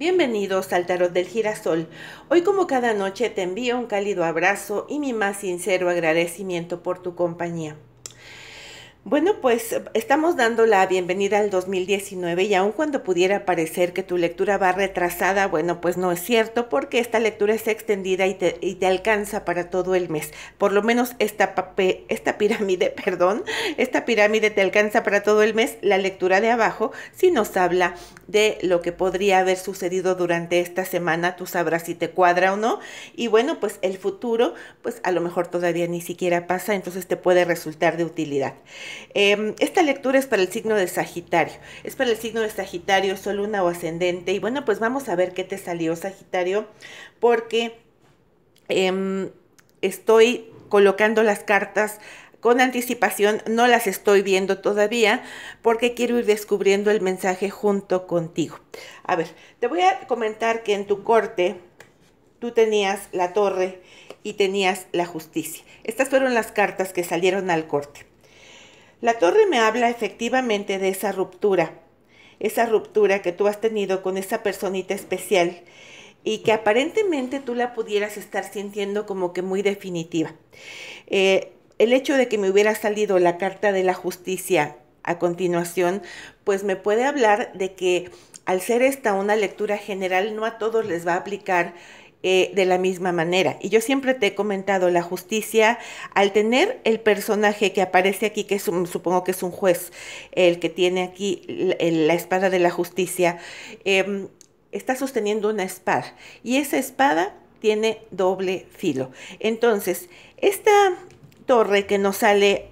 Bienvenidos al Tarot del Girasol. Hoy como cada noche te envío un cálido abrazo y mi más sincero agradecimiento por tu compañía. Bueno, pues estamos dando la bienvenida al 2019 y aun cuando pudiera parecer que tu lectura va retrasada, bueno, pues no es cierto porque esta lectura es extendida y te, y te alcanza para todo el mes. Por lo menos esta, esta pirámide, perdón, esta pirámide te alcanza para todo el mes. La lectura de abajo si nos habla de lo que podría haber sucedido durante esta semana. Tú sabrás si te cuadra o no. Y bueno, pues el futuro, pues a lo mejor todavía ni siquiera pasa, entonces te puede resultar de utilidad. Em, esta lectura es para el signo de Sagitario. Es para el signo de Sagitario, Sol, una o Ascendente. Y bueno, pues vamos a ver qué te salió, Sagitario, porque em, estoy colocando las cartas con anticipación, no las estoy viendo todavía porque quiero ir descubriendo el mensaje junto contigo. A ver, te voy a comentar que en tu corte tú tenías la torre y tenías la justicia. Estas fueron las cartas que salieron al corte. La torre me habla efectivamente de esa ruptura, esa ruptura que tú has tenido con esa personita especial y que aparentemente tú la pudieras estar sintiendo como que muy definitiva. Eh, el hecho de que me hubiera salido la carta de la justicia a continuación, pues me puede hablar de que al ser esta una lectura general, no a todos les va a aplicar eh, de la misma manera. Y yo siempre te he comentado, la justicia, al tener el personaje que aparece aquí, que supongo que es un juez, el que tiene aquí la, espada de la justicia, em, está sosteniendo una espada. Y esa espada tiene doble filo. Entonces, esta torre que nos sale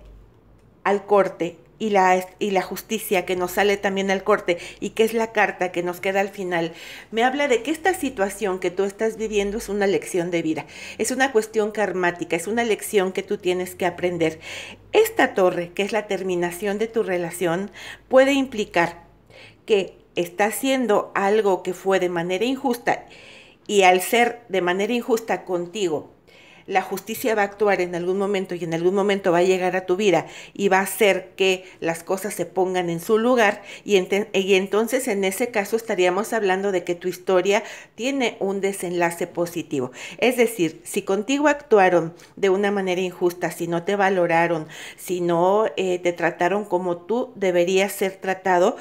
al corte y la, y la justicia que nos sale también al corte y que es la carta que nos queda al final, me habla de que esta situación que tú estás viviendo es una lección de vida, es una cuestión karmática, es una lección que tú tienes que aprender. Esta torre, que es la terminación de tu relación, puede implicar que está haciendo algo que fue de manera injusta y al ser de manera injusta contigo, la justicia va a actuar en algún momento y en algún momento va a llegar a tu vida y va a hacer que las cosas se pongan en su lugar y, entonces en ese caso estaríamos hablando de que tu historia tiene un desenlace positivo. Es decir, si contigo actuaron de una manera injusta, si no te valoraron, si no eh, te trataron como tú deberías ser tratado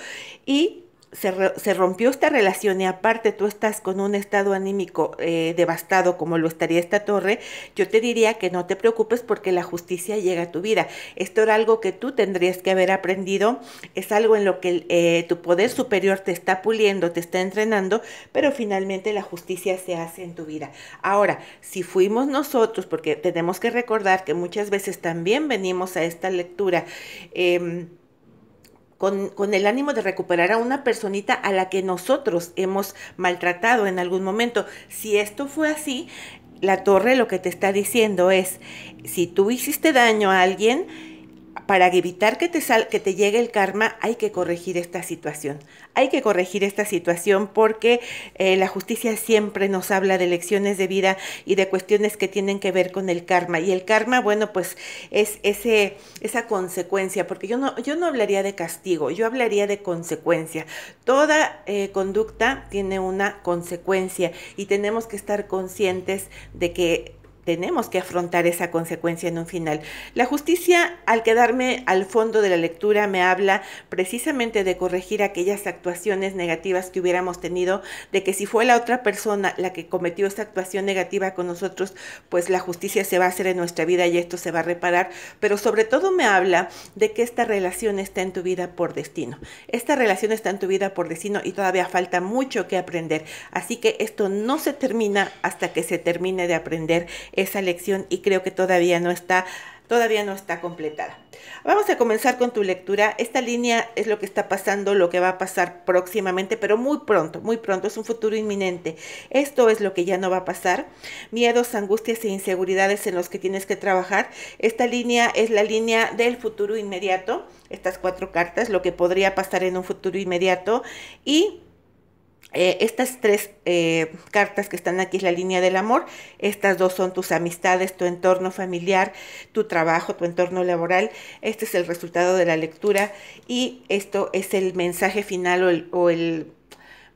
y se, rompió esta relación y aparte tú estás con un estado anímico eh, devastado como lo estaría esta torre, yo te diría que no te preocupes porque la justicia llega a tu vida. Esto era algo que tú tendrías que haber aprendido, es algo en lo que eh, tu poder superior te está puliendo, te está entrenando, pero finalmente la justicia se hace en tu vida. Ahora, si fuimos nosotros, porque tenemos que recordar que muchas veces también venimos a esta lectura, em, con, con, el ánimo de recuperar a una personita a la que nosotros hemos maltratado en algún momento. Si esto fue así, la torre lo que te está diciendo es, si tú hiciste daño a alguien, para evitar que te, sal, que te llegue el karma, hay que corregir esta situación. Hay que corregir esta situación porque eh, la justicia siempre nos habla de lecciones de vida y de cuestiones que tienen que ver con el karma. Y el karma, bueno, pues es ese, esa consecuencia, porque yo no, yo no hablaría de castigo, yo hablaría de consecuencia. Toda eh, conducta tiene una consecuencia y tenemos que estar conscientes de que tenemos que afrontar esa consecuencia en un final. La justicia, al quedarme al fondo de la lectura, me habla precisamente de corregir aquellas actuaciones negativas que hubiéramos tenido, de que si fue la otra persona la que cometió esa actuación negativa con nosotros, pues la justicia se va a hacer en nuestra vida y esto se va a reparar, pero sobre todo me habla de que esta relación está en tu vida por destino. Esta relación está en tu vida por destino y todavía falta mucho que aprender, así que esto no se termina hasta que se termine de aprender esa lección y creo que todavía no está todavía no está completada. Vamos a comenzar con tu lectura. Esta línea es lo que está pasando, lo que va a pasar próximamente, pero muy pronto, muy pronto, es un futuro inminente. Esto es lo que ya no va a pasar. Miedos, angustias e inseguridades en los que tienes que trabajar. Esta línea es la línea del futuro inmediato. Estas cuatro cartas, lo que podría pasar en un futuro inmediato. Y eh, estas tres eh, cartas que están aquí es la línea del amor. Estas dos son tus amistades, tu entorno familiar, tu trabajo, tu entorno laboral. Este es el resultado de la lectura y esto es el mensaje final o el,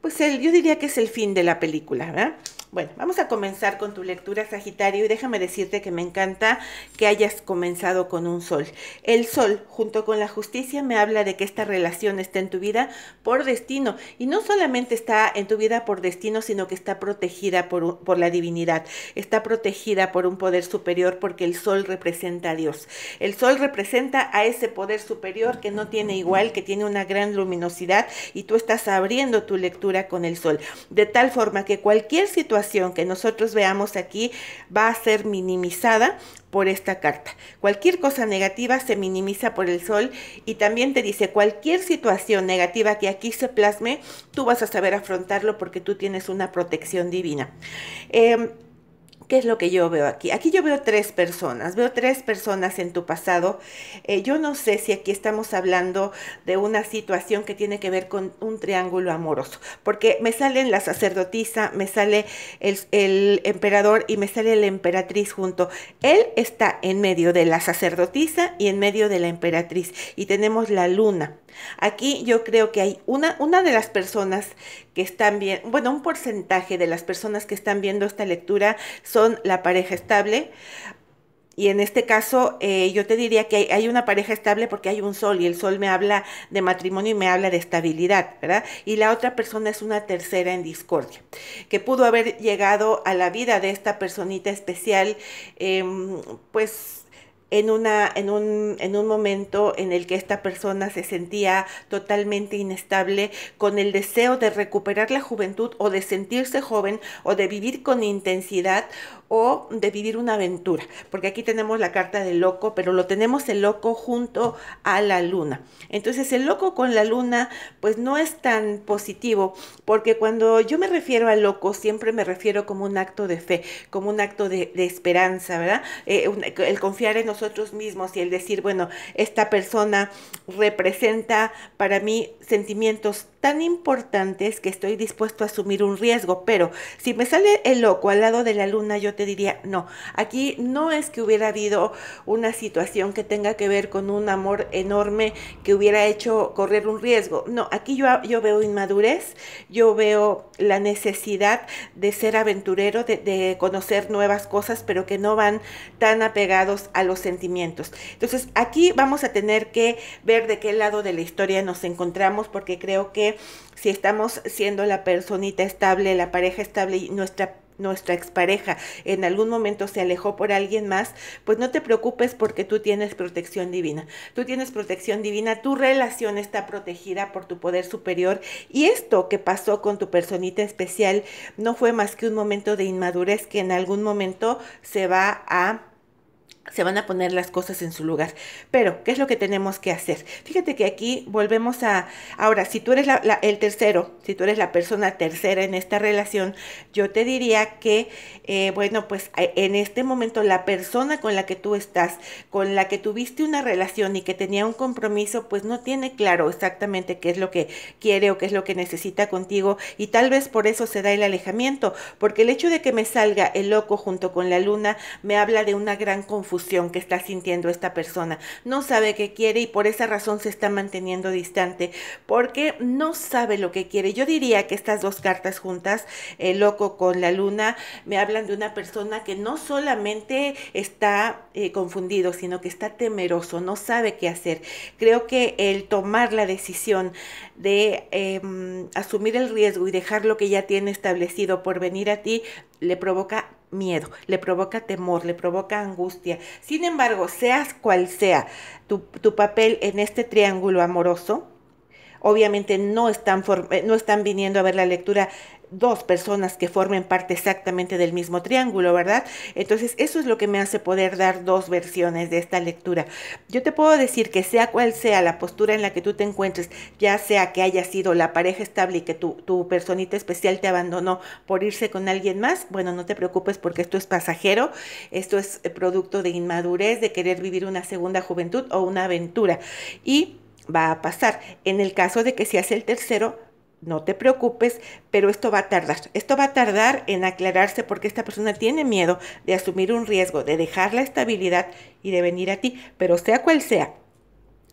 pues el, yo diría que es el fin de la película. ¿verdad? Bueno, vamos a comenzar con tu lectura, Sagitario, y déjame decirte que me encanta que hayas comenzado con un sol. El sol, junto con la justicia, me habla de que esta relación está en tu vida por destino, y no solamente está en tu vida por destino, sino que está protegida por, por la divinidad, está protegida por un poder superior, porque el sol representa a Dios. El sol representa a ese poder superior que no tiene igual, que tiene una gran luminosidad, y tú estás abriendo tu lectura con el sol, de tal forma que cualquier situación que nosotros veamos aquí va a ser minimizada por esta carta. Cualquier cosa negativa se minimiza por el sol y también te dice cualquier situación negativa que aquí se plasme, tú vas a saber afrontarlo porque tú tienes una protección divina. Em, ¿Qué es lo que yo veo aquí? Aquí yo veo tres personas, veo tres personas en tu pasado. Eh, yo no sé si aquí estamos hablando de una situación que tiene que ver con un triángulo amoroso, porque me salen la sacerdotisa, me sale el, el emperador y me sale la emperatriz junto. Él está en medio de la sacerdotisa y en medio de la emperatriz y tenemos la luna. Aquí yo creo que hay una, una de las personas que están bien, bueno, un porcentaje de las personas que están viendo esta lectura son la pareja estable. Y en este caso eh, yo te diría que hay, una pareja estable porque hay un sol y el sol me habla de matrimonio y me habla de estabilidad, ¿verdad? Y la otra persona es una tercera en discordia, que pudo haber llegado a la vida de esta personita especial, em, pues en, una, en, un, momento en el que esta persona se sentía totalmente inestable, con el deseo de recuperar la juventud o de sentirse joven o de vivir con intensidad o de vivir una aventura, porque aquí tenemos la carta del loco, pero lo tenemos el loco junto a la luna. Entonces el loco con la luna pues no es tan positivo, porque cuando yo me refiero al loco siempre me refiero como un acto de fe, como un acto de, esperanza, ¿verdad? Eh, el confiar en nosotros nosotros mismos y el decir, bueno, esta persona representa para mí sentimientos tan importantes que estoy dispuesto a asumir un riesgo, pero si me sale el loco al lado de la luna, yo te diría, no, aquí no es que hubiera habido una situación que tenga que ver con un amor enorme que hubiera hecho correr un riesgo, no, aquí yo, yo veo inmadurez, yo veo la necesidad de ser aventurero, de, de conocer nuevas cosas, pero que no van tan apegados a los sentimientos. Entonces, aquí vamos a tener que ver de qué lado de la historia nos encontramos, porque creo que si estamos siendo la personita estable, la pareja estable, nuestra nuestra expareja en algún momento se alejó por alguien más, pues no te preocupes porque tú tienes protección divina. Tú tienes protección divina, tu relación está protegida por tu poder superior y esto que pasó con tu personita especial no fue más que un momento de inmadurez que en algún momento se va a se van a poner las cosas en su lugar. Pero, ¿qué es lo que tenemos que hacer? Fíjate que aquí volvemos a, ahora, si tú eres la, el tercero, si tú eres la persona tercera en esta relación, yo te diría que, eh, bueno, pues eh, en este momento la persona con la que tú estás, con la que tuviste una relación y que tenía un compromiso, pues no tiene claro exactamente qué es lo que quiere o qué es lo que necesita contigo y tal vez por eso se da el alejamiento, porque el hecho de que me salga el loco junto con la luna me habla de una gran confusión que está sintiendo esta persona. No sabe qué quiere y por esa razón se está manteniendo distante porque no sabe lo que quiere. Yo diría que estas dos cartas juntas, el loco con la luna, me hablan de una persona que no solamente está eh, confundido, sino que está temeroso, no sabe qué hacer. Creo que el tomar la decisión de em, asumir el riesgo y dejar lo que ya tiene establecido por venir a ti le provoca miedo, le provoca temor, le provoca angustia. Sin embargo, seas cual sea tu, papel en este triángulo amoroso, obviamente no están, eh, no están viniendo a ver la lectura dos personas que formen parte exactamente del mismo triángulo, ¿verdad? Entonces eso es lo que me hace poder dar dos versiones de esta lectura. Yo te puedo decir que sea cual sea la postura en la que tú te encuentres, ya sea que haya sido la pareja estable y que tu, tu personita especial te abandonó por irse con alguien más, bueno, no te preocupes porque esto es pasajero, esto es eh, producto de inmadurez, de querer vivir una segunda juventud o una aventura. Y va a pasar. En el caso de que seas el tercero, no te preocupes, pero esto va a tardar. Esto va a tardar en aclararse porque esta persona tiene miedo de asumir un riesgo, de dejar la estabilidad y de venir a ti. Pero sea cual sea,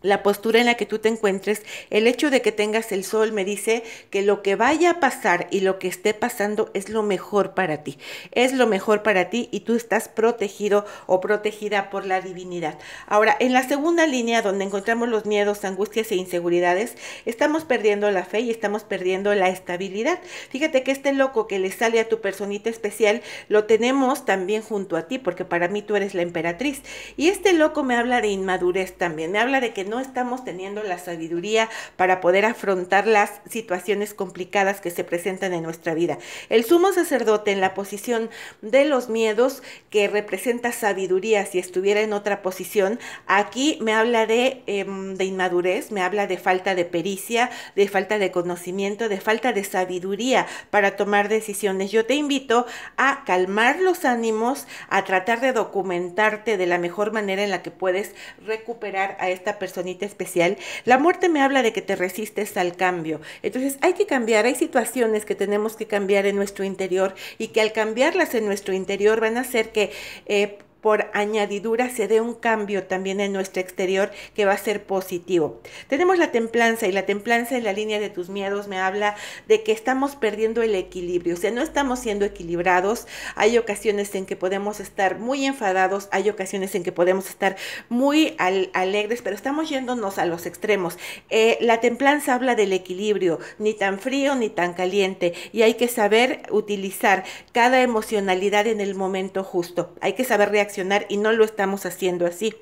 la postura en la que tú te encuentres, el hecho de que tengas el sol me dice que lo que vaya a pasar y lo que esté pasando es lo mejor para ti, es lo mejor para ti y tú estás protegido o protegida por la divinidad. Ahora, en la segunda línea donde encontramos los miedos, angustias e inseguridades, estamos perdiendo la fe y estamos perdiendo la estabilidad. Fíjate que este loco que le sale a tu personita especial, lo tenemos también junto a ti, porque para mí tú eres la emperatriz. Y este loco me habla de inmadurez también, me habla de que no estamos teniendo la sabiduría para poder afrontar las situaciones complicadas que se presentan en nuestra vida. El sumo sacerdote en la posición de los miedos, que representa sabiduría si estuviera en otra posición, aquí me habla de, em, de inmadurez, me habla de falta de pericia, de falta de conocimiento, de falta de sabiduría para tomar decisiones. Yo te invito a calmar los ánimos, a tratar de documentarte de la mejor manera en la que puedes recuperar a esta persona especial, la muerte me habla de que te resistes al cambio. Entonces hay que cambiar, hay situaciones que tenemos que cambiar en nuestro interior y que al cambiarlas en nuestro interior van a hacer que... Eh, por añadidura se dé un cambio también en nuestro exterior que va a ser positivo. Tenemos la templanza y la templanza en la línea de tus miedos me habla de que estamos perdiendo el equilibrio, o sea, no estamos siendo equilibrados. Hay ocasiones en que podemos estar muy enfadados, hay ocasiones en que podemos estar muy alegres, pero estamos yéndonos a los extremos. Eh, la templanza habla del equilibrio, ni tan frío ni tan caliente, y hay que saber utilizar cada emocionalidad en el momento justo. Hay que saber reaccionar y no lo estamos haciendo así.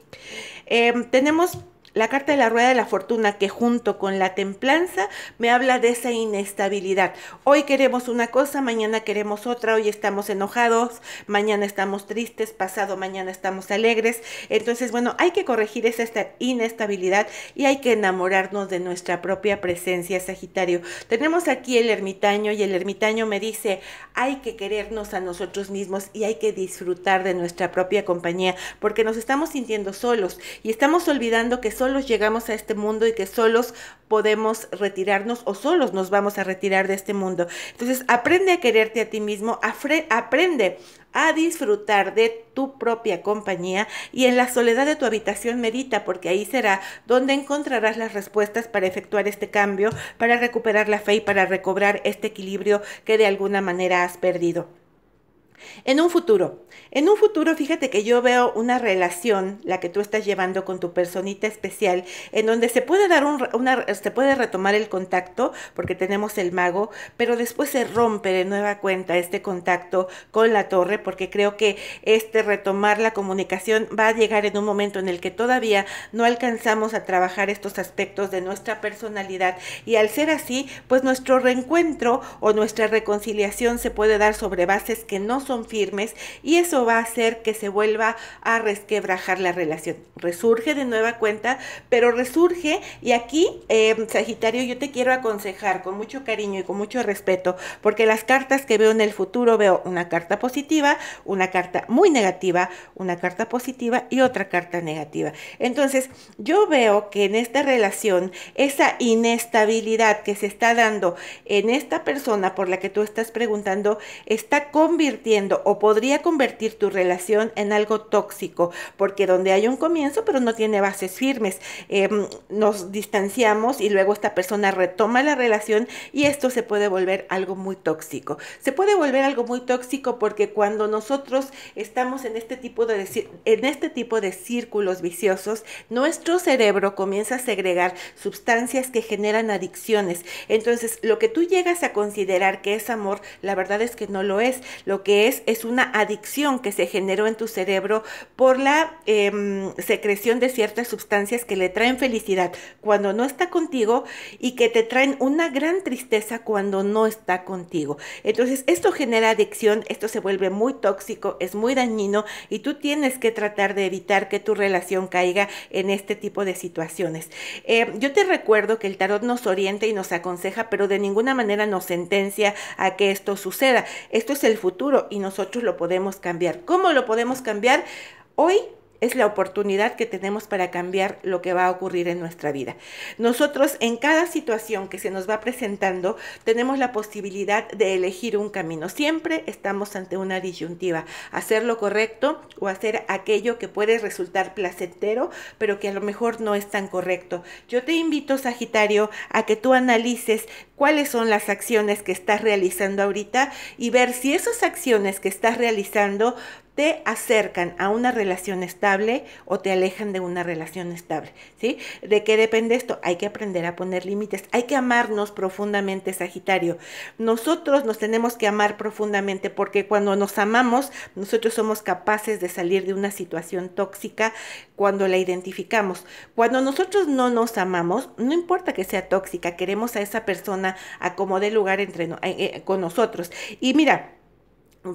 Em, tenemos la carta de la rueda de la fortuna que junto con la templanza me habla de esa inestabilidad. Hoy queremos una cosa, mañana queremos otra, hoy estamos enojados, mañana estamos tristes, pasado mañana estamos alegres. Entonces, bueno, hay que corregir esa inestabilidad y hay que enamorarnos de nuestra propia presencia, Sagitario. Tenemos aquí el ermitaño y el ermitaño me dice, hay que querernos a nosotros mismos y hay que disfrutar de nuestra propia compañía porque nos estamos sintiendo solos y estamos olvidando que solos llegamos a este mundo y que solos podemos retirarnos o solos nos vamos a retirar de este mundo. Entonces, aprende a quererte a ti mismo, aprende a disfrutar de tu propia compañía y en la soledad de tu habitación medita, porque ahí será donde encontrarás las respuestas para efectuar este cambio, para recuperar la fe y para recobrar este equilibrio que de alguna manera has perdido. En un futuro, en un futuro fíjate que yo veo una relación, la que tú estás llevando con tu personita especial, en donde se puede dar una, se puede retomar el contacto, porque tenemos el mago, pero después se rompe de nueva cuenta este contacto con la torre, porque creo que este retomar la comunicación va a llegar en un momento en el que todavía no alcanzamos a trabajar estos aspectos de nuestra personalidad y al ser así, pues nuestro reencuentro o nuestra reconciliación se puede dar sobre bases que no son firmes y eso va a hacer que se vuelva a resquebrajar la relación. Resurge de nueva cuenta, pero resurge y aquí, em, Sagitario, yo te quiero aconsejar con mucho cariño y con mucho respeto, porque las cartas que veo en el futuro veo una carta positiva, una carta muy negativa, una carta positiva y otra carta negativa. Entonces, yo veo que en esta relación, esa inestabilidad que se está dando en esta persona por la que tú estás preguntando, está convirtiendo o podría convertir tu relación en algo tóxico, porque donde hay un comienzo pero no tiene bases firmes, em, nos distanciamos y luego esta persona retoma la relación y esto se puede volver algo muy tóxico. Se puede volver algo muy tóxico porque cuando nosotros estamos en este tipo de, en este tipo de círculos viciosos, nuestro cerebro comienza a segregar sustancias que generan adicciones. Entonces, lo que tú llegas a considerar que es amor, la verdad es que no lo es. Lo que es una adicción que se generó en tu cerebro por la em, secreción de ciertas sustancias que le traen felicidad cuando no está contigo y que te traen una gran tristeza cuando no está contigo. Entonces esto genera adicción, esto se vuelve muy tóxico, es muy dañino y tú tienes que tratar de evitar que tu relación caiga en este tipo de situaciones. Eh, yo te recuerdo que el tarot nos orienta y nos aconseja, pero de ninguna manera nos sentencia a que esto suceda. Esto es el futuro y nosotros lo podemos cambiar. ¿Cómo lo podemos cambiar? Hoy es la oportunidad que tenemos para cambiar lo que va a ocurrir en nuestra vida. Nosotros en cada situación que se nos va presentando tenemos la posibilidad de elegir un camino. Siempre estamos ante una disyuntiva, hacer lo correcto o hacer aquello que puede resultar placentero, pero que a lo mejor no es tan correcto. Yo te invito, Sagitario, a que tú analices cuáles son las acciones que estás realizando ahorita y ver si esas acciones que estás realizando te acercan a una relación estable o te alejan de una relación estable, ¿sí? ¿De qué depende esto? Hay que aprender a poner límites, hay que amarnos profundamente, Sagitario. Nosotros nos tenemos que amar profundamente porque cuando nos amamos, nosotros somos capaces de salir de una situación tóxica cuando la identificamos. Cuando nosotros no nos amamos, no importa que sea tóxica, queremos a esa persona acomodar lugar entre eh, eh, con nosotros. Y mira,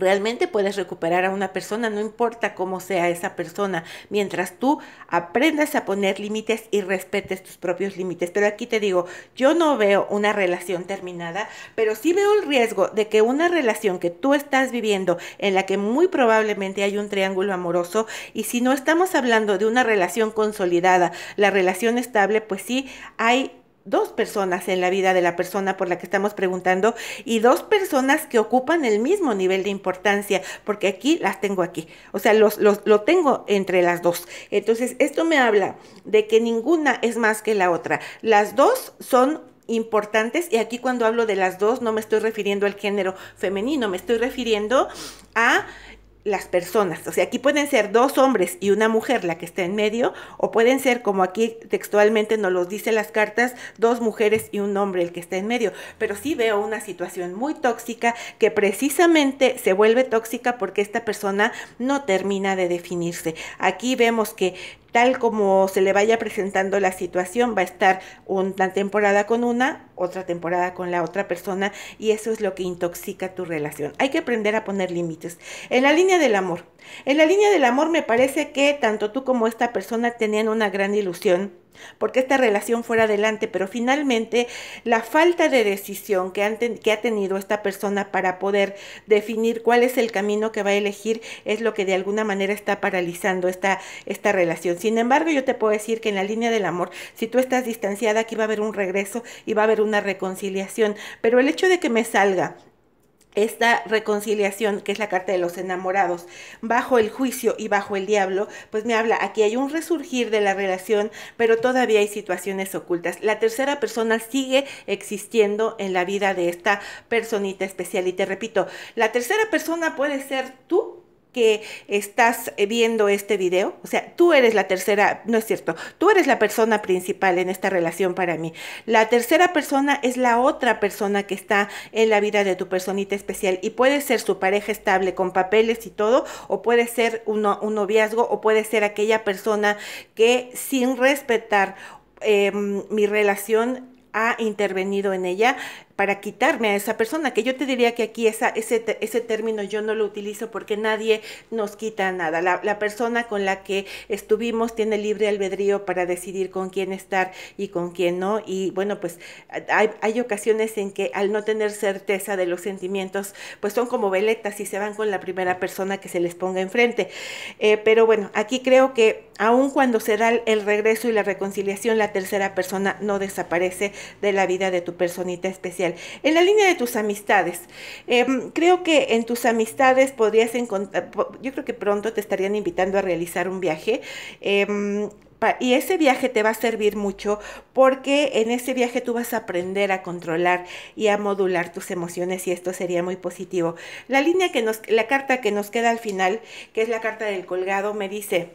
Realmente puedes recuperar a una persona, no importa cómo sea esa persona, mientras tú aprendas a poner límites y respetes tus propios límites. Pero aquí te digo, yo no veo una relación terminada, pero sí veo el riesgo de que una relación que tú estás viviendo, en la que muy probablemente hay un triángulo amoroso, y si no estamos hablando de una relación consolidada, la relación estable, pues sí hay dos personas en la vida de la persona por la que estamos preguntando y dos personas que ocupan el mismo nivel de importancia, porque aquí las tengo aquí, o sea, los, lo tengo entre las dos. Entonces, esto me habla de que ninguna es más que la otra. Las dos son importantes y aquí cuando hablo de las dos no me estoy refiriendo al género femenino, me estoy refiriendo a las personas. O sea, aquí pueden ser dos hombres y una mujer la que está en medio, o pueden ser, como aquí textualmente nos los dicen las cartas, dos mujeres y un hombre el que está en medio. Pero sí veo una situación muy tóxica que precisamente se vuelve tóxica porque esta persona no termina de definirse. Aquí vemos que tal como se le vaya presentando la situación, va a estar una temporada con una, otra temporada con la otra persona, y eso es lo que intoxica tu relación. Hay que aprender a poner límites. En la línea del amor. En la línea del amor me parece que tanto tú como esta persona tenían una gran ilusión porque esta relación fuera adelante, pero finalmente la falta de decisión que, que, ha tenido esta persona para poder definir cuál es el camino que va a elegir es lo que de alguna manera está paralizando esta, esta relación. Sin embargo, yo te puedo decir que en la línea del amor, si tú estás distanciada, aquí va a haber un regreso y va a haber una reconciliación, pero el hecho de que me salga esta reconciliación, que es la carta de los enamorados, bajo el juicio y bajo el diablo, pues me habla, aquí hay un resurgir de la relación, pero todavía hay situaciones ocultas. La tercera persona sigue existiendo en la vida de esta personita especial. Y te repito, la tercera persona puede ser tú que estás eh, viendo este video, o sea, tú eres la tercera, no es cierto, tú eres la persona principal en esta relación para mí. La tercera persona es la otra persona que está en la vida de tu personita especial y puede ser su pareja estable con papeles y todo, o puede ser un noviazgo, o puede ser aquella persona que sin respetar em, mi relación ha intervenido en ella para quitarme a esa persona, que yo te diría que aquí esa, ese, término yo no lo utilizo porque nadie nos quita nada. La, persona con la que estuvimos tiene libre albedrío para decidir con quién estar y con quién no. Y bueno, pues hay, ocasiones en que al no tener certeza de los sentimientos, pues son como veletas y se van con la primera persona que se les ponga enfrente. Eh, pero bueno, aquí creo que aun cuando se da el regreso y la reconciliación, la tercera persona no desaparece de la vida de tu personita especial en la línea de tus amistades, em, creo que en tus amistades podrías encontrar, eh, yo creo que pronto te estarían invitando a realizar un viaje. Em, y ese viaje te va a servir mucho porque en ese viaje tú vas a aprender a controlar y a modular tus emociones y esto sería muy positivo. La línea que nos, la carta que nos queda al final, que es la carta del colgado, me dice,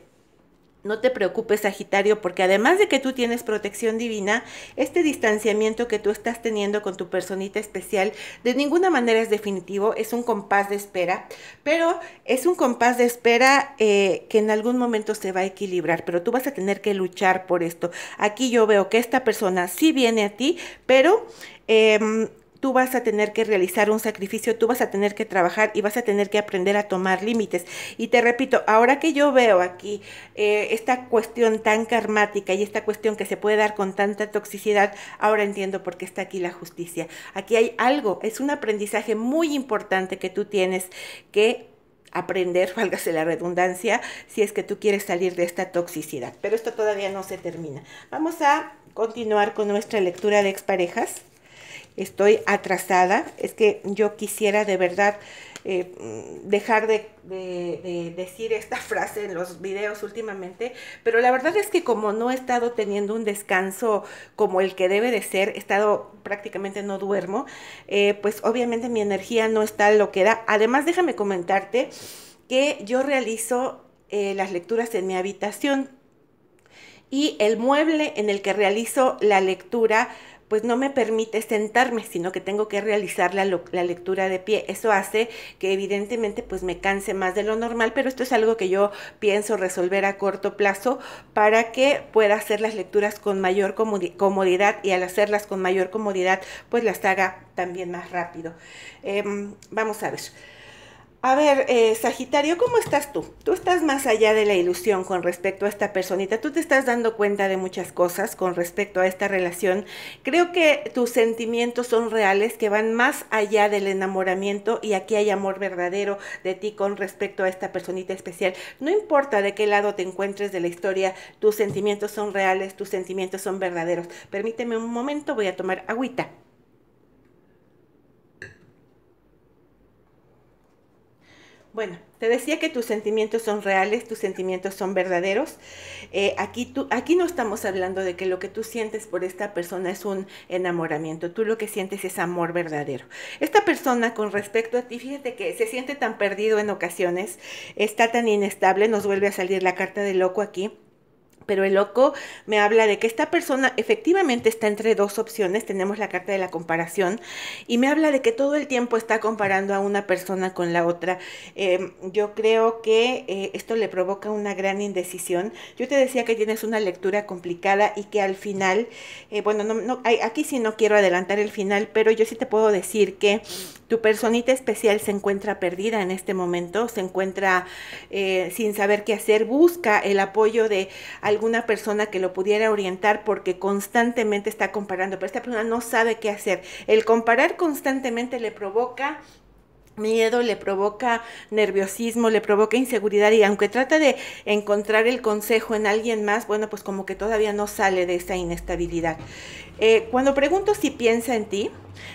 no te preocupes, Sagitario, porque además de que tú tienes protección divina, este distanciamiento que tú estás teniendo con tu personita especial de ninguna manera es definitivo, es un compás de espera, pero es un compás de espera eh, que en algún momento se va a equilibrar, pero tú vas a tener que luchar por esto. Aquí yo veo que esta persona sí viene a ti, pero... Em, tú vas a tener que realizar un sacrificio, tú vas a tener que trabajar y vas a tener que aprender a tomar límites. Y te repito, ahora que yo veo aquí eh, esta cuestión tan karmática y esta cuestión que se puede dar con tanta toxicidad, ahora entiendo por qué está aquí la justicia. Aquí hay algo, es un aprendizaje muy importante que tú tienes que aprender, válgase la redundancia, si es que tú quieres salir de esta toxicidad. Pero esto todavía no se termina. Vamos a continuar con nuestra lectura de exparejas estoy atrasada, es que yo quisiera de verdad eh, dejar de, decir esta frase en los videos últimamente, pero la verdad es que como no he estado teniendo un descanso como el que debe de ser, he estado prácticamente no duermo, eh, pues obviamente mi energía no está lo que da. Además, déjame comentarte que yo realizo eh, las lecturas en mi habitación y el mueble en el que realizo la lectura pues no me permite sentarme, sino que tengo que realizar la, lectura de pie. Eso hace que evidentemente pues me canse más de lo normal, pero esto es algo que yo pienso resolver a corto plazo para que pueda hacer las lecturas con mayor comodidad y al hacerlas con mayor comodidad pues las haga también más rápido. Em, vamos a ver. A ver, eh, Sagitario, ¿cómo estás tú? Tú estás más allá de la ilusión con respecto a esta personita. Tú te estás dando cuenta de muchas cosas con respecto a esta relación. Creo que tus sentimientos son reales, que van más allá del enamoramiento y aquí hay amor verdadero de ti con respecto a esta personita especial. No importa de qué lado te encuentres de la historia, tus sentimientos son reales, tus sentimientos son verdaderos. Permíteme un momento, voy a tomar agüita. Bueno, te decía que tus sentimientos son reales, tus sentimientos son verdaderos. Eh, aquí, tú, aquí no estamos hablando de que lo que tú sientes por esta persona es un enamoramiento, tú lo que sientes es amor verdadero. Esta persona con respecto a ti, fíjate que se siente tan perdido en ocasiones, está tan inestable, nos vuelve a salir la carta de loco aquí pero el loco me habla de que esta persona efectivamente está entre dos opciones, tenemos la carta de la comparación, y me habla de que todo el tiempo está comparando a una persona con la otra. Em, yo creo que eh, esto le provoca una gran indecisión. Yo te decía que tienes una lectura complicada y que al final, eh, bueno, no, no, aquí sí no quiero adelantar el final, pero yo sí te puedo decir que tu personita especial se encuentra perdida en este momento, se encuentra eh, sin saber qué hacer, busca el apoyo de alguien alguna persona que lo pudiera orientar porque constantemente está comparando, pero esta persona no sabe qué hacer. El comparar constantemente le provoca miedo, le provoca nerviosismo, le provoca inseguridad y aunque trata de encontrar el consejo en alguien más, bueno, pues como que todavía no sale de esa inestabilidad. Eh, cuando pregunto si piensa en ti,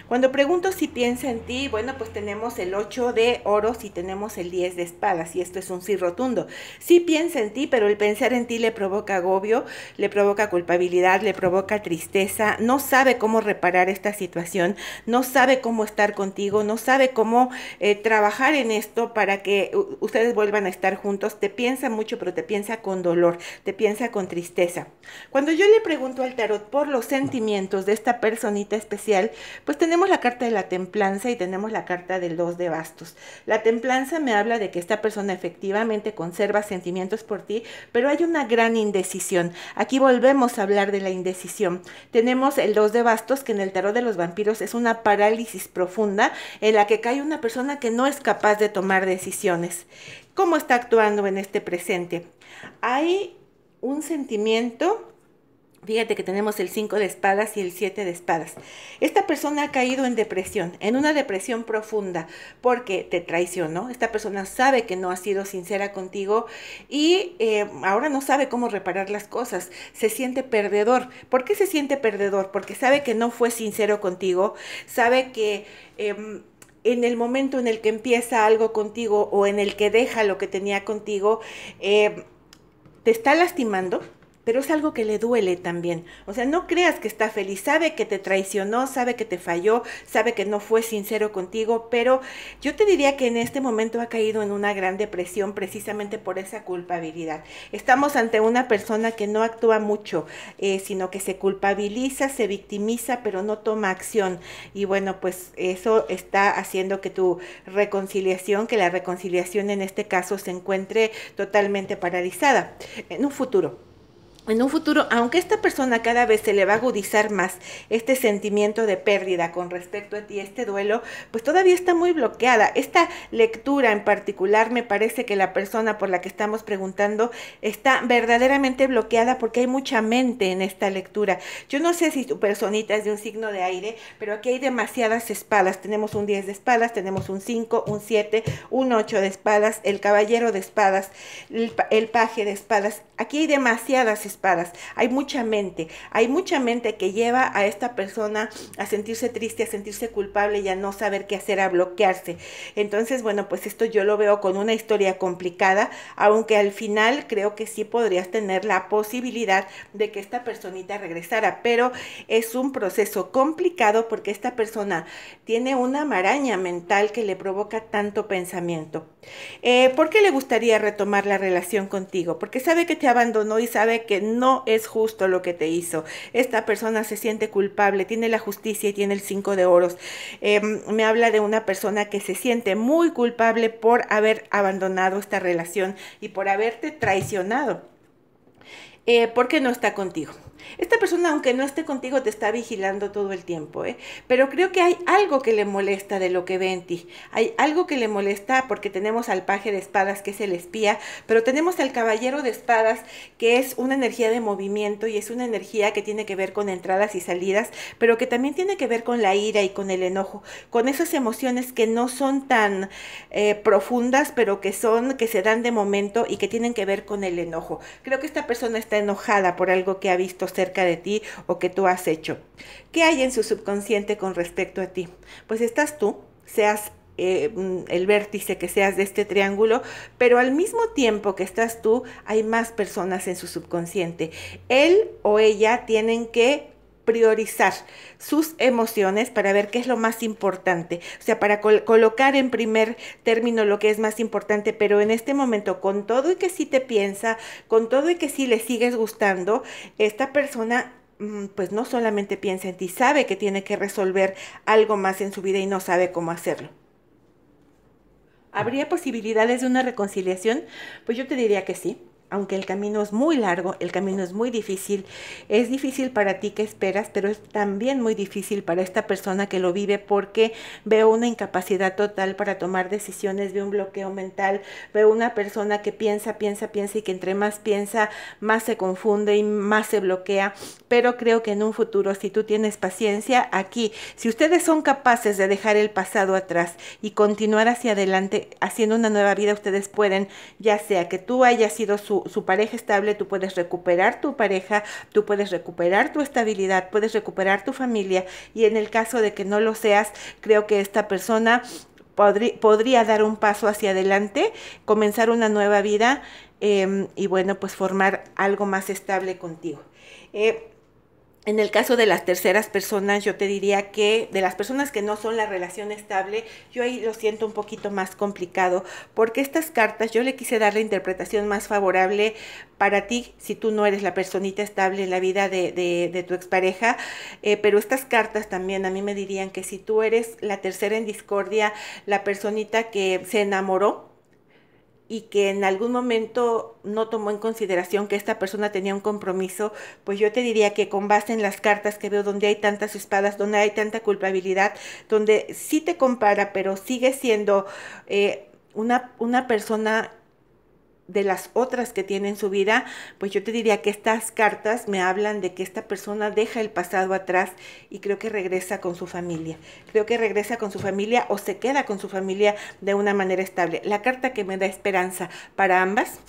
cuando pregunto si piensa en ti, bueno, pues tenemos el 8 de oros y tenemos el 10 de espadas, y esto es un sí rotundo. Sí piensa en ti, pero el pensar en ti le provoca agobio, le provoca culpabilidad, le provoca tristeza, no sabe cómo reparar esta situación, no sabe cómo estar contigo, no sabe cómo eh, trabajar en esto para que ustedes vuelvan a estar juntos. Te piensa mucho, pero te piensa con dolor, te piensa con tristeza. Cuando yo le pregunto al tarot por los sentimientos, de esta personita especial, pues tenemos la carta de la templanza y tenemos la carta del 2 de bastos. La templanza me habla de que esta persona efectivamente conserva sentimientos por ti, pero hay una gran indecisión. Aquí volvemos a hablar de la indecisión. Tenemos el 2 de bastos, que en el tarot de los vampiros es una parálisis profunda en la que cae una persona que no es capaz de tomar decisiones. ¿Cómo está actuando en este presente? Hay un sentimiento Fíjate que tenemos el 5 de espadas y el 7 de espadas. Esta persona ha caído en depresión, en una depresión profunda, porque te traicionó. Esta persona sabe que no ha sido sincera contigo y eh, ahora no sabe cómo reparar las cosas. Se siente perdedor. ¿Por qué se siente perdedor? Porque sabe que no fue sincero contigo, sabe que... Em, en el momento en el que empieza algo contigo o en el que deja lo que tenía contigo, eh, te está lastimando, pero es algo que le duele también. O sea, no creas que está feliz, sabe que te traicionó, sabe que te falló, sabe que no fue sincero contigo, pero yo te diría que en este momento ha caído en una gran depresión precisamente por esa culpabilidad. Estamos ante una persona que no actúa mucho, eh, sino que se culpabiliza, se victimiza, pero no toma acción. Y bueno, pues eso está haciendo que tu reconciliación, que la reconciliación en este caso se encuentre totalmente paralizada en un futuro. En un futuro, aunque esta persona cada vez se le va a agudizar más este sentimiento de pérdida con respecto a ti, este duelo, pues todavía está muy bloqueada. Esta lectura en particular me parece que la persona por la que estamos preguntando está verdaderamente bloqueada porque hay mucha mente en esta lectura. Yo no sé si tu personita es de un signo de aire, pero aquí hay demasiadas espadas. Tenemos un 10 de espadas, tenemos un 5, un 7, un 8 de espadas, el caballero de espadas, el, el paje de espadas. Aquí hay demasiadas espadas espadas, hay mucha mente, hay mucha mente que lleva a esta persona a sentirse triste, a sentirse culpable y a no saber qué hacer, a bloquearse. Entonces, bueno, pues esto yo lo veo con una historia complicada, aunque al final creo que sí podrías tener la posibilidad de que esta personita regresara, pero es un proceso complicado porque esta persona tiene una maraña mental que le provoca tanto pensamiento. Eh, ¿Por qué le gustaría retomar la relación contigo? Porque sabe que te abandonó y sabe que no es justo lo que te hizo. Esta persona se siente culpable, tiene la justicia y tiene el cinco de oros. Em, me habla de una persona que se siente muy culpable por haber abandonado esta relación y por haberte traicionado. Eh, ¿Por porque no está contigo. Esta persona, aunque no esté contigo, te está vigilando todo el tiempo, ¿eh? pero creo que hay algo que le molesta de lo que ve en ti. Hay algo que le molesta porque tenemos al paje de espadas, que es el espía, pero tenemos al caballero de espadas, que es una energía de movimiento y es una energía que tiene que ver con entradas y salidas, pero que también tiene que ver con la ira y con el enojo, con esas emociones que no son tan eh, profundas, pero que son, que se dan de momento y que tienen que ver con el enojo. Creo que esta persona está enojada por algo que ha visto cerca de ti o que tú has hecho. ¿Qué hay en su subconsciente con respecto a ti? Pues estás tú, seas eh, mm, el vértice que seas de este triángulo, pero al mismo tiempo que estás tú, hay más personas en su subconsciente. Él o ella tienen que priorizar sus emociones para ver qué es lo más importante, o sea, para colocar en primer término lo que es más importante, pero en este momento, con todo y que sí te piensa, con todo y que sí le sigues gustando, esta persona mm, pues no solamente piensa en ti, sabe que tiene que resolver algo más en su vida y no sabe cómo hacerlo. ¿Habría posibilidades de una reconciliación? Pues yo te diría que sí aunque el camino es muy largo, el camino es muy difícil, es difícil para ti que esperas, pero es también muy difícil para esta persona que lo vive porque veo una incapacidad total para tomar decisiones, veo un bloqueo mental, veo una persona que piensa, piensa, piensa y que entre más piensa, más se confunde y más se bloquea, pero creo que en un futuro, si tú tienes paciencia, aquí, si ustedes son capaces de dejar el pasado atrás y continuar hacia adelante haciendo una nueva vida, ustedes pueden, ya sea que tú hayas sido su su, pareja estable, tú puedes recuperar tu pareja, tú puedes recuperar tu estabilidad, puedes recuperar tu familia y en el caso de que no lo seas, creo que esta persona podría, podría dar un paso hacia adelante, comenzar una nueva vida em, y bueno, pues formar algo más estable contigo. Eh, en el caso de las terceras personas, yo te diría que de las personas que no son la relación estable, yo ahí lo siento un poquito más complicado, porque estas cartas yo le quise dar la interpretación más favorable para ti si tú no eres la personita estable en la vida de, de, tu expareja, eh, pero estas cartas también a mí me dirían que si tú eres la tercera en discordia, la personita que se enamoró, y que en algún momento no tomó en consideración que esta persona tenía un compromiso, pues yo te diría que con base en las cartas que veo donde hay tantas espadas, donde hay tanta culpabilidad, donde sí te compara, pero sigue siendo eh, una, una persona de las otras que tiene en su vida, pues yo te diría que estas cartas me hablan de que esta persona deja el pasado atrás y creo que regresa con su familia. Creo que regresa con su familia o se queda con su familia de una manera estable. La carta que me da esperanza para ambas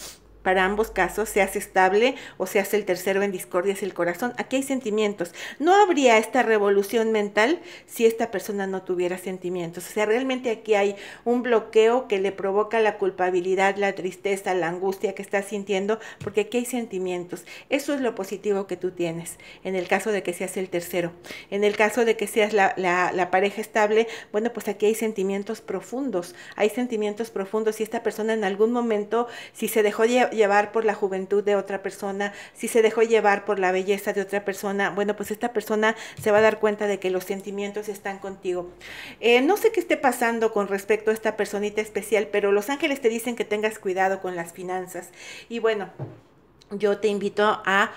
para ambos casos, seas estable o seas el tercero en discordia, es el corazón. Aquí hay sentimientos. No habría esta revolución mental si esta persona no tuviera sentimientos. O sea, realmente aquí hay un bloqueo que le provoca la culpabilidad, la tristeza, la angustia que estás sintiendo, porque aquí hay sentimientos. Eso es lo positivo que tú tienes en el caso de que seas el tercero. En el caso de que seas la, pareja estable, bueno, pues aquí hay sentimientos profundos. Hay sentimientos profundos. Si esta persona en algún momento, si se dejó de llevar por la juventud de otra persona, si se dejó llevar por la belleza de otra persona, bueno, pues esta persona se va a dar cuenta de que los sentimientos están contigo. Eh, no sé qué esté pasando con respecto a esta personita especial, pero los ángeles te dicen que tengas cuidado con las finanzas. Y bueno, yo te invito a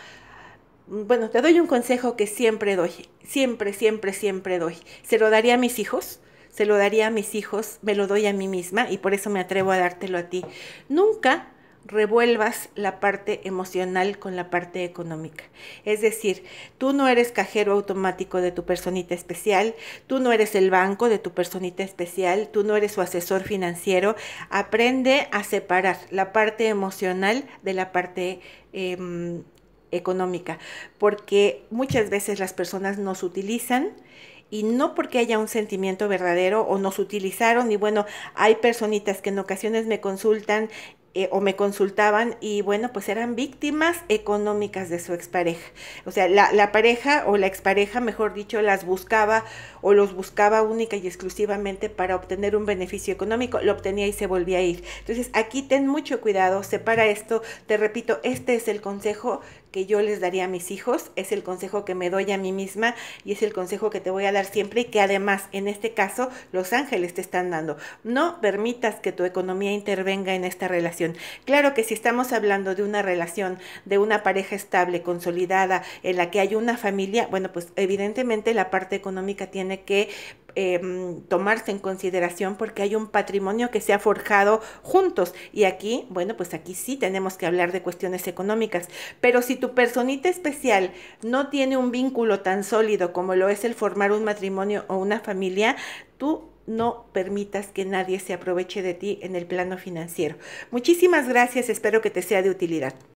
bueno, te doy un consejo que siempre doy, siempre, siempre, siempre doy. Se lo daría a mis hijos, se lo daría a mis hijos, me lo doy a mí misma y por eso me atrevo a dártelo a ti. Nunca revuelvas la parte emocional con la parte económica. Es decir, tú no eres cajero automático de tu personita especial, tú no eres el banco de tu personita especial, tú no eres su asesor financiero. Aprende a separar la parte emocional de la parte em, económica, porque muchas veces las personas nos utilizan y no porque haya un sentimiento verdadero o nos utilizaron y bueno, hay personitas que en ocasiones me consultan eh, o me consultaban y bueno, pues eran víctimas económicas de su expareja. O sea, la, la pareja o la expareja, mejor dicho, las buscaba o los buscaba única y exclusivamente para obtener un beneficio económico, lo obtenía y se volvía a ir. Entonces, aquí ten mucho cuidado, separa esto, te repito, este es el consejo que yo les daría a mis hijos, es el consejo que me doy a mí misma y es el consejo que te voy a dar siempre y que además en este caso los ángeles te están dando. No permitas que tu economía intervenga en esta relación. Claro que si estamos hablando de una relación, de una pareja estable, consolidada, en la que hay una familia, bueno, pues evidentemente la parte económica tiene que Em, tomarse en consideración porque hay un patrimonio que se ha forjado juntos. Y aquí, bueno, pues aquí sí tenemos que hablar de cuestiones económicas. Pero si tu personita especial no tiene un vínculo tan sólido como lo es el formar un matrimonio o una familia, tú no permitas que nadie se aproveche de ti en el plano financiero. Muchísimas gracias, espero que te sea de utilidad.